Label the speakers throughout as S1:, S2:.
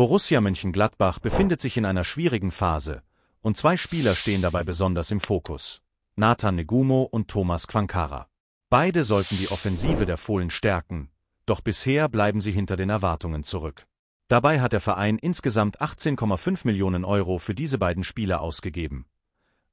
S1: Borussia Mönchengladbach befindet sich in einer schwierigen Phase, und zwei Spieler stehen dabei besonders im Fokus. Nathan Negumo und Thomas Quankara. Beide sollten die Offensive der Fohlen stärken, doch bisher bleiben sie hinter den Erwartungen zurück. Dabei hat der Verein insgesamt 18,5 Millionen Euro für diese beiden Spieler ausgegeben.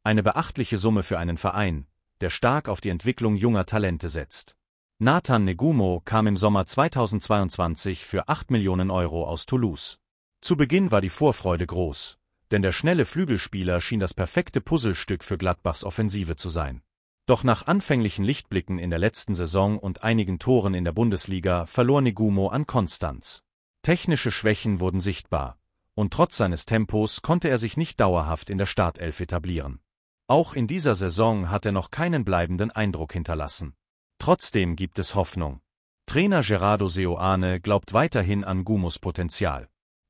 S1: Eine beachtliche Summe für einen Verein, der stark auf die Entwicklung junger Talente setzt. Nathan Negumo kam im Sommer 2022 für 8 Millionen Euro aus Toulouse. Zu Beginn war die Vorfreude groß, denn der schnelle Flügelspieler schien das perfekte Puzzlestück für Gladbachs Offensive zu sein. Doch nach anfänglichen Lichtblicken in der letzten Saison und einigen Toren in der Bundesliga verlor Negumo an Konstanz. Technische Schwächen wurden sichtbar, und trotz seines Tempos konnte er sich nicht dauerhaft in der Startelf etablieren. Auch in dieser Saison hat er noch keinen bleibenden Eindruck hinterlassen. Trotzdem gibt es Hoffnung. Trainer Gerardo Seoane glaubt weiterhin an Gumos Potenzial.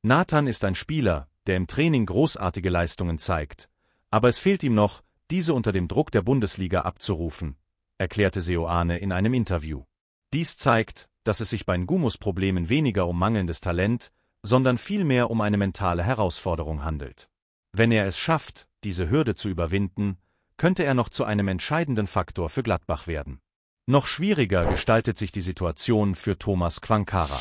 S1: Nathan ist ein Spieler, der im Training großartige Leistungen zeigt, aber es fehlt ihm noch, diese unter dem Druck der Bundesliga abzurufen, erklärte Seoane in einem Interview. Dies zeigt, dass es sich bei Ngumus Problemen weniger um mangelndes Talent, sondern vielmehr um eine mentale Herausforderung handelt. Wenn er es schafft, diese Hürde zu überwinden, könnte er noch zu einem entscheidenden Faktor für Gladbach werden. Noch schwieriger gestaltet sich die Situation für Thomas Quankara.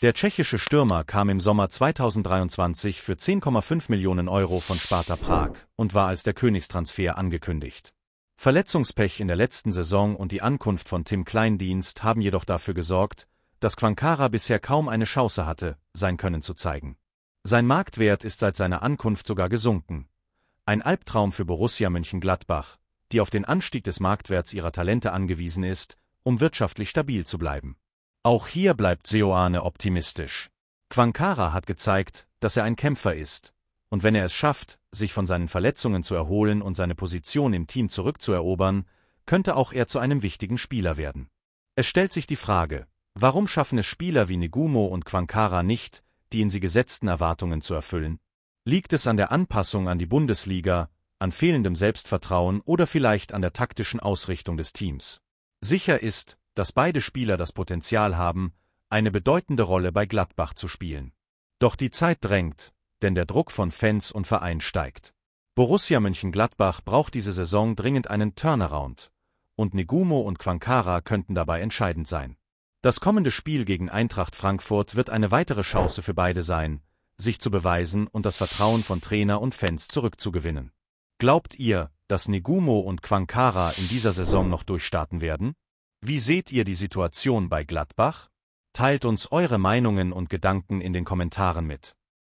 S1: Der tschechische Stürmer kam im Sommer 2023 für 10,5 Millionen Euro von Sparta Prag und war als der Königstransfer angekündigt. Verletzungspech in der letzten Saison und die Ankunft von Tim Kleindienst haben jedoch dafür gesorgt, dass Quankara bisher kaum eine Chance hatte, sein Können zu zeigen. Sein Marktwert ist seit seiner Ankunft sogar gesunken. Ein Albtraum für Borussia Mönchengladbach, die auf den Anstieg des Marktwerts ihrer Talente angewiesen ist, um wirtschaftlich stabil zu bleiben. Auch hier bleibt Seoane optimistisch. Quankara hat gezeigt, dass er ein Kämpfer ist, und wenn er es schafft, sich von seinen Verletzungen zu erholen und seine Position im Team zurückzuerobern, könnte auch er zu einem wichtigen Spieler werden. Es stellt sich die Frage, warum schaffen es Spieler wie Negumo und Quankara nicht, die in sie gesetzten Erwartungen zu erfüllen? Liegt es an der Anpassung an die Bundesliga, an fehlendem Selbstvertrauen oder vielleicht an der taktischen Ausrichtung des Teams? Sicher ist, dass beide Spieler das Potenzial haben, eine bedeutende Rolle bei Gladbach zu spielen. Doch die Zeit drängt, denn der Druck von Fans und Verein steigt. Borussia Mönchengladbach braucht diese Saison dringend einen Turnaround, und Negumo und Quankara könnten dabei entscheidend sein. Das kommende Spiel gegen Eintracht Frankfurt wird eine weitere Chance für beide sein, sich zu beweisen und das Vertrauen von Trainer und Fans zurückzugewinnen. Glaubt ihr, dass Negumo und Quankara in dieser Saison noch durchstarten werden? Wie seht ihr die Situation bei Gladbach? Teilt uns eure Meinungen und Gedanken in den Kommentaren mit.